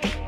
Thank you.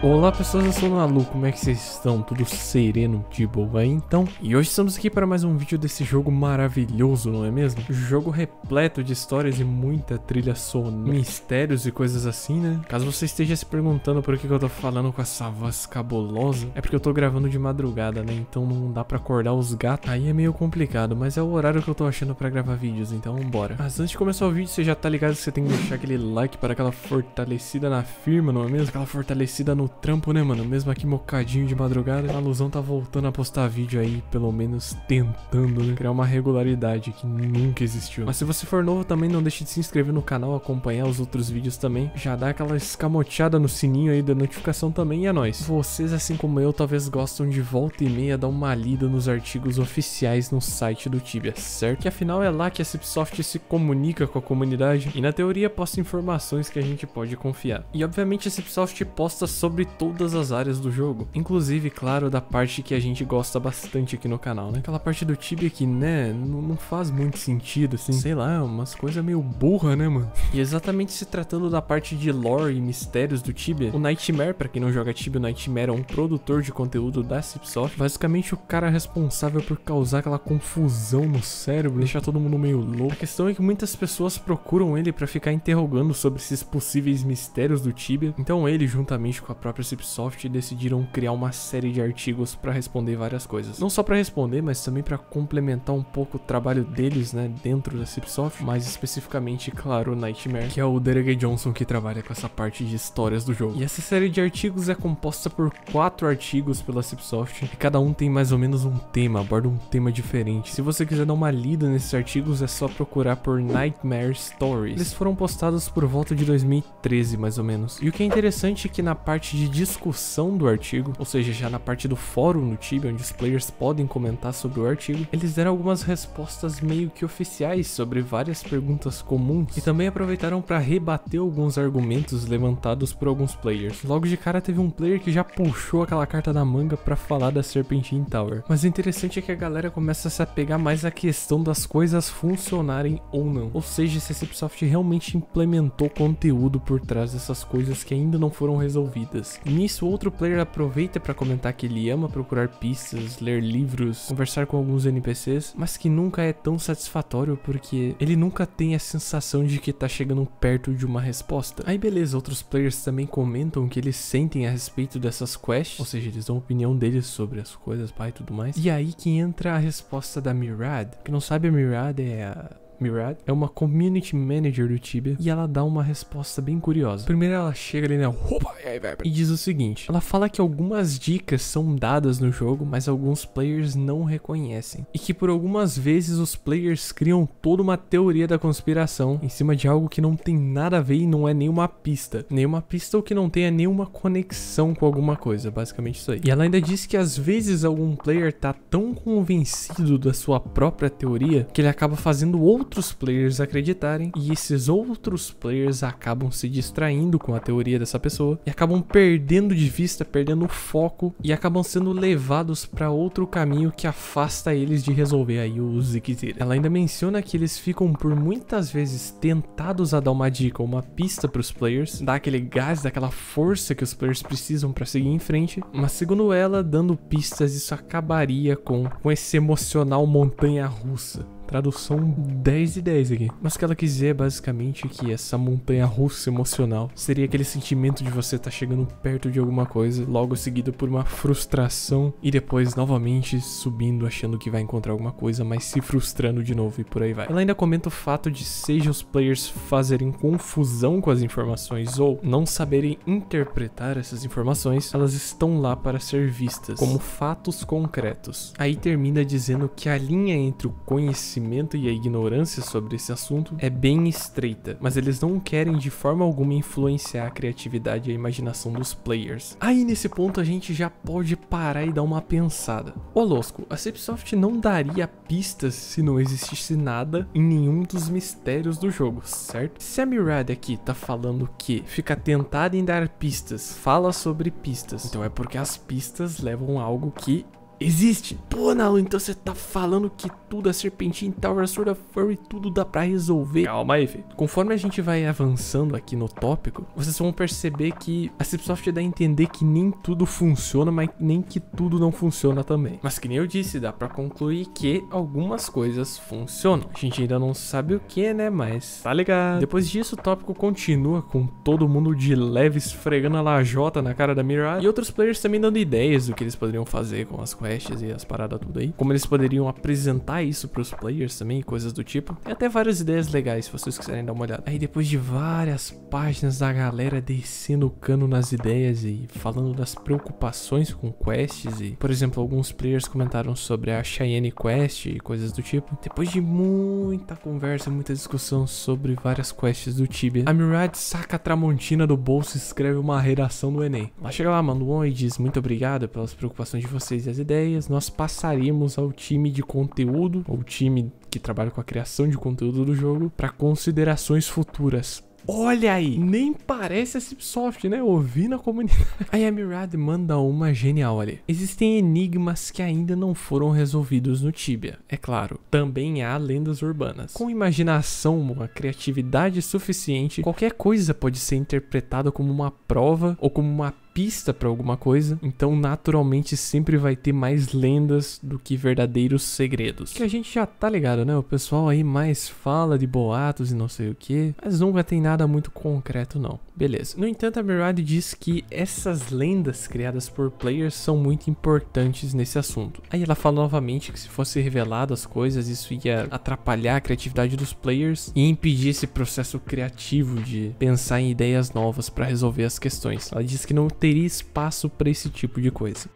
Olá pessoas, eu sou o Nalu, como é que vocês estão? Tudo sereno, de boa aí então? E hoje estamos aqui para mais um vídeo desse jogo maravilhoso, não é mesmo? Jogo repleto de histórias e muita trilha sonora, mistérios e coisas assim, né? Caso você esteja se perguntando por que eu tô falando com essa voz cabulosa, é porque eu tô gravando de madrugada, né? Então não dá para acordar os gatos, aí é meio complicado, mas é o horário que eu tô achando para gravar vídeos, então bora. Mas antes de começar o vídeo, você já tá ligado que você tem que deixar aquele like para aquela fortalecida na firma, não é mesmo? Aquela fortalecida no trampo, né, mano? Mesmo aqui mocadinho de madrugada, a Luzão tá voltando a postar vídeo aí, pelo menos tentando, né? Criar uma regularidade que nunca existiu. Mas se você for novo também, não deixe de se inscrever no canal, acompanhar os outros vídeos também. Já dá aquela escamoteada no sininho aí da notificação também e é nóis. Vocês, assim como eu, talvez gostam de volta e meia dar uma lida nos artigos oficiais no site do Tibia, certo? Que afinal é lá que a Cipsoft se comunica com a comunidade e na teoria posta informações que a gente pode confiar. E obviamente a Cipsoft posta sobre sobre todas as áreas do jogo. Inclusive, claro, da parte que a gente gosta bastante aqui no canal, né? Aquela parte do Tibia que, né, não faz muito sentido, assim. Sei lá, é umas coisas meio burra, né, mano? E exatamente se tratando da parte de lore e mistérios do Tibia, o Nightmare, para quem não joga Tibia, o Nightmare é um produtor de conteúdo da Cipsoft. Basicamente, o cara é responsável por causar aquela confusão no cérebro, deixar todo mundo meio louco. A questão é que muitas pessoas procuram ele para ficar interrogando sobre esses possíveis mistérios do Tibia. Então ele, juntamente com a própria própria Cipsoft decidiram criar uma série de artigos para responder várias coisas. Não só para responder, mas também para complementar um pouco o trabalho deles, né, dentro da Cipsoft, mais especificamente, claro, Nightmare, que é o Derek Johnson que trabalha com essa parte de histórias do jogo. E essa série de artigos é composta por quatro artigos pela Cipsoft, e cada um tem mais ou menos um tema, aborda um tema diferente. Se você quiser dar uma lida nesses artigos, é só procurar por Nightmare Stories. Eles foram postados por volta de 2013, mais ou menos. E o que é interessante é que na parte de discussão do artigo, ou seja, já na parte do fórum no Tibia, onde os players podem comentar sobre o artigo, eles deram algumas respostas meio que oficiais sobre várias perguntas comuns e também aproveitaram para rebater alguns argumentos levantados por alguns players. Logo de cara teve um player que já puxou aquela carta da manga para falar da Serpentine Tower. Mas o interessante é que a galera começa a se apegar mais à questão das coisas funcionarem ou não. Ou seja, se a Cipsoft realmente implementou conteúdo por trás dessas coisas que ainda não foram resolvidas pistas. Nisso, outro player aproveita para comentar que ele ama procurar pistas, ler livros, conversar com alguns NPCs, mas que nunca é tão satisfatório porque ele nunca tem a sensação de que tá chegando perto de uma resposta. Aí beleza, outros players também comentam que eles sentem a respeito dessas quests, ou seja, eles dão a opinião deles sobre as coisas, pai e tudo mais. E aí que entra a resposta da Mirad. Que não sabe a Mirad é a Mirad, é uma community manager do Tibia e ela dá uma resposta bem curiosa. Primeiro ela chega ali, né? Opa, e, aí, e diz o seguinte: ela fala que algumas dicas são dadas no jogo, mas alguns players não reconhecem. E que por algumas vezes os players criam toda uma teoria da conspiração em cima de algo que não tem nada a ver e não é nenhuma pista. Nenhuma pista ou que não tenha nenhuma conexão com alguma coisa. Basicamente isso aí. E ela ainda diz que às vezes algum player tá tão convencido da sua própria teoria que ele acaba fazendo outro outros players acreditarem e esses outros players acabam se distraindo com a teoria dessa pessoa e acabam perdendo de vista, perdendo o foco e acabam sendo levados para outro caminho que afasta eles de resolver aí o Zikzir. Ela ainda menciona que eles ficam por muitas vezes tentados a dar uma dica, uma pista para os players, dar aquele gás, daquela força que os players precisam para seguir em frente, mas segundo ela, dando pistas isso acabaria com, com esse emocional montanha russa. Tradução 10 de 10 aqui. Mas o que ela quis dizer é basicamente que essa montanha russa emocional seria aquele sentimento de você estar tá chegando perto de alguma coisa, logo seguido por uma frustração e depois novamente subindo achando que vai encontrar alguma coisa, mas se frustrando de novo e por aí vai. Ela ainda comenta o fato de seja os players fazerem confusão com as informações ou não saberem interpretar essas informações, elas estão lá para ser vistas como fatos concretos. Aí termina dizendo que a linha entre o conhecimento conhecimento e a ignorância sobre esse assunto é bem estreita, mas eles não querem de forma alguma influenciar a criatividade e a imaginação dos players. Aí nesse ponto a gente já pode parar e dar uma pensada. Ô Losco, a Cipsoft não daria pistas se não existisse nada em nenhum dos mistérios do jogo, certo? Se a aqui tá falando que fica tentada em dar pistas, fala sobre pistas, então é porque as pistas levam a algo que Existe? Pô, Nalu, então você tá falando que tudo, a é serpentina e então tal, é a surda furry, tudo dá pra resolver. Calma aí, filho. Conforme a gente vai avançando aqui no tópico, vocês vão perceber que a Cipsoft dá a entender que nem tudo funciona, mas nem que tudo não funciona também. Mas que nem eu disse, dá pra concluir que algumas coisas funcionam. A gente ainda não sabe o que, né, mas tá ligado. Depois disso, o tópico continua com todo mundo de leve esfregando a lajota na cara da Mirai e outros players também dando ideias do que eles poderiam fazer com as coisas quests e as paradas tudo aí. Como eles poderiam apresentar isso pros players também, coisas do tipo. e até várias ideias legais, se vocês quiserem dar uma olhada. Aí depois de várias páginas da galera descendo o cano nas ideias e falando das preocupações com quests e, por exemplo, alguns players comentaram sobre a Cheyenne Quest e coisas do tipo. Depois de muita conversa, muita discussão sobre várias quests do Tibia, a Mirad saca a Tramontina do bolso e escreve uma redação do Enem. Lá chega lá, manda um e diz muito obrigado pelas preocupações de vocês e as ideias ideias, nós passaremos ao time de conteúdo, ou time que trabalha com a criação de conteúdo do jogo, para considerações futuras. Olha aí, nem parece a Cipsoft, né? ouvi na comunidade. a Mirad manda uma genial ali. Existem enigmas que ainda não foram resolvidos no Tibia, é claro. Também há lendas urbanas. Com imaginação, uma criatividade suficiente, qualquer coisa pode ser interpretada como uma prova ou como uma pista para alguma coisa, então naturalmente sempre vai ter mais lendas do que verdadeiros segredos. Que a gente já tá ligado, né? O pessoal aí mais fala de boatos e não sei o que, mas nunca tem nada muito concreto não. Beleza. No entanto, a Mirade diz que essas lendas criadas por players são muito importantes nesse assunto. Aí ela fala novamente que se fosse revelado as coisas, isso ia atrapalhar a criatividade dos players e impedir esse processo criativo de pensar em ideias novas para resolver as questões. Ela diz que não tem teria espaço para esse tipo de coisa.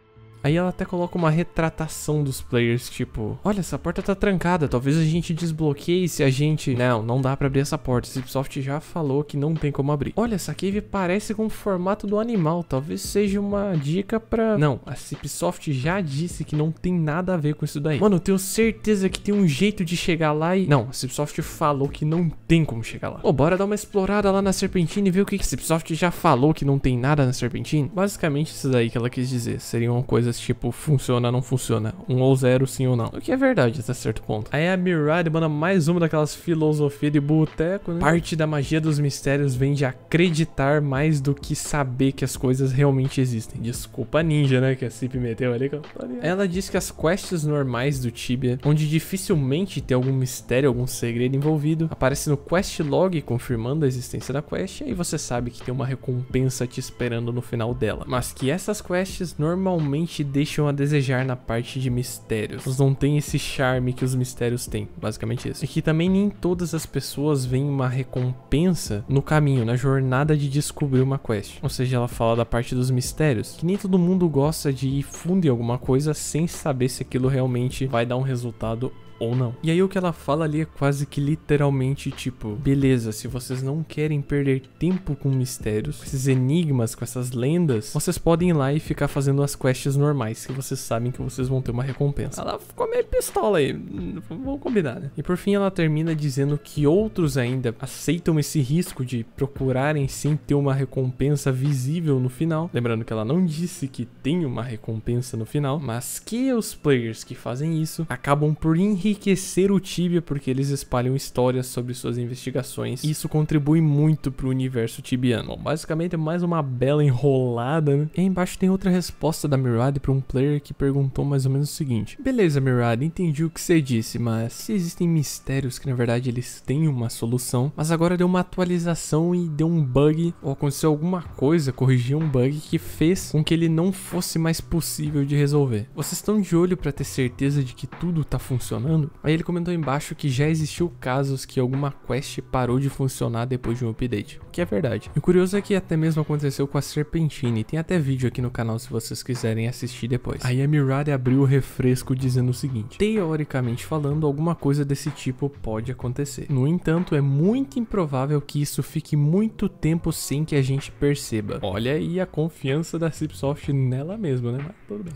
Aí ela até coloca uma retratação dos players, tipo, olha, essa porta tá trancada, talvez a gente desbloqueie se a gente... Não, não dá pra abrir essa porta, a Ubisoft já falou que não tem como abrir. Olha, essa cave parece com o formato do animal, talvez seja uma dica pra... Não, a Ubisoft já disse que não tem nada a ver com isso daí. Mano, eu tenho certeza que tem um jeito de chegar lá e... Não, a Ubisoft falou que não tem como chegar lá. Ô, oh, bora dar uma explorada lá na Serpentina e ver o que a Ubisoft já falou que não tem nada na Serpentina? Basicamente isso daí que ela quis dizer, seria uma coisa coisas, tipo, funciona, não funciona. Um ou zero, sim ou não. O que é verdade até certo ponto. Aí a Mirade manda mais uma daquelas filosofias de boteco, né? Parte da magia dos mistérios vem de acreditar mais do que saber que as coisas realmente existem. Desculpa ninja, né? Que a Cip meteu ali. Ela diz que as quests normais do Tibia, onde dificilmente tem algum mistério, algum segredo envolvido, aparece no quest log confirmando a existência da quest, e aí você sabe que tem uma recompensa te esperando no final dela. Mas que essas quests normalmente que deixam a desejar na parte de mistérios. Elas não têm esse charme que os mistérios têm, basicamente isso. E que também nem todas as pessoas veem uma recompensa no caminho, na jornada de descobrir uma quest. Ou seja, ela fala da parte dos mistérios, que nem todo mundo gosta de ir fundo em alguma coisa sem saber se aquilo realmente vai dar um resultado ou não. E aí o que ela fala ali é quase que literalmente tipo, beleza, se vocês não querem perder tempo com mistérios, com esses enigmas, com essas lendas, vocês podem ir lá e ficar fazendo as quests normais que vocês sabem que vocês vão ter uma recompensa. Ela ficou meio pistola aí, vamos combinar, né? E por fim ela termina dizendo que outros ainda aceitam esse risco de procurarem sem ter uma recompensa visível no final. Lembrando que ela não disse que tem uma recompensa no final, mas que os players que fazem isso acabam por enriquecer enriquecer o Tibia porque eles espalham histórias sobre suas investigações. E isso contribui muito pro universo tibiano. Bom, basicamente é mais uma bela enrolada, né? E aí embaixo tem outra resposta da Mirade para um player que perguntou mais ou menos o seguinte: Beleza, Mirade, entendi o que você disse, mas se existem mistérios que na verdade eles têm uma solução, mas agora deu uma atualização e deu um bug ou aconteceu alguma coisa, corrigiu um bug que fez com que ele não fosse mais possível de resolver. Vocês estão de olho para ter certeza de que tudo tá funcionando? Aí ele comentou embaixo que já existiu casos que alguma quest parou de funcionar depois de um update, o que é verdade. E o curioso é que até mesmo aconteceu com a Serpentine, tem até vídeo aqui no canal se vocês quiserem assistir depois. Aí a Mirada abriu o refresco dizendo o seguinte, teoricamente falando, alguma coisa desse tipo pode acontecer. No entanto, é muito improvável que isso fique muito tempo sem que a gente perceba. Olha aí a confiança da Cipsoft nela mesma, né?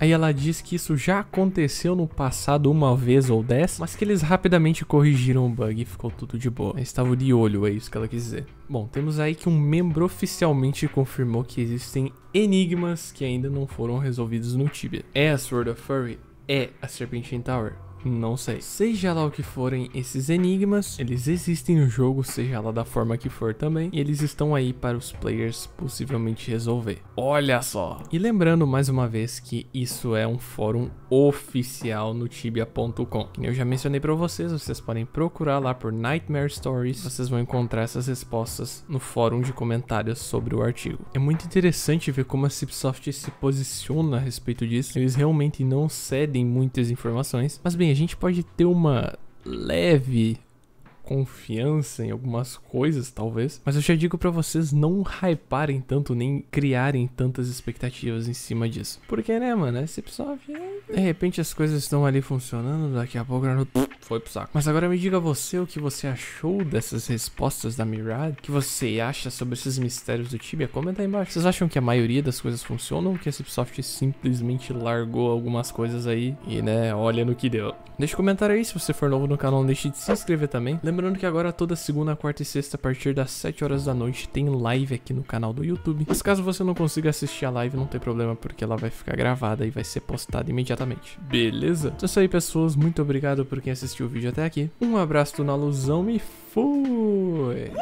Aí ela diz que isso já aconteceu no passado uma vez ou dez, mas que eles rapidamente corrigiram o bug e ficou tudo de boa. Estava de olho, é isso que ela quis dizer. Bom, temos aí que um membro oficialmente confirmou que existem enigmas que ainda não foram resolvidos no Tibia. É a Sword of Furry? É a Serpentine Tower? Não sei. Seja lá o que forem esses enigmas, eles existem no jogo, seja lá da forma que for também, e eles estão aí para os players possivelmente resolver. Olha só! E lembrando mais uma vez que isso é um fórum oficial no tibia.com. Eu já mencionei para vocês, vocês podem procurar lá por Nightmare Stories, vocês vão encontrar essas respostas no fórum de comentários sobre o artigo. É muito interessante ver como a Cipsoft se posiciona a respeito disso. Eles realmente não cedem muitas informações, mas bem, a gente pode ter uma leve confiança em algumas coisas, talvez. Mas eu já digo para vocês não hyparem tanto, nem criarem tantas expectativas em cima disso. Porque, né, mano, esse Ubisoft, de repente as coisas estão ali funcionando, daqui a pouco foi pro saco. Mas agora me diga você o que você achou dessas respostas da Mirad, o que você acha sobre esses mistérios do Tibia, comenta aí embaixo. Vocês acham que a maioria das coisas funcionam ou que a Ubisoft simplesmente largou algumas coisas aí e, né, olha no que deu? Deixa um comentário aí, se você for novo no canal, não deixe de se inscrever também. Lembra Lembrando que agora toda segunda, quarta e sexta a partir das 7 horas da noite tem live aqui no canal do YouTube. Mas caso você não consiga assistir a live, não tem problema porque ela vai ficar gravada e vai ser postada imediatamente. Beleza? Então é isso aí, pessoas. Muito obrigado por quem assistiu o vídeo até aqui. Um abraço do Nalusão e fui!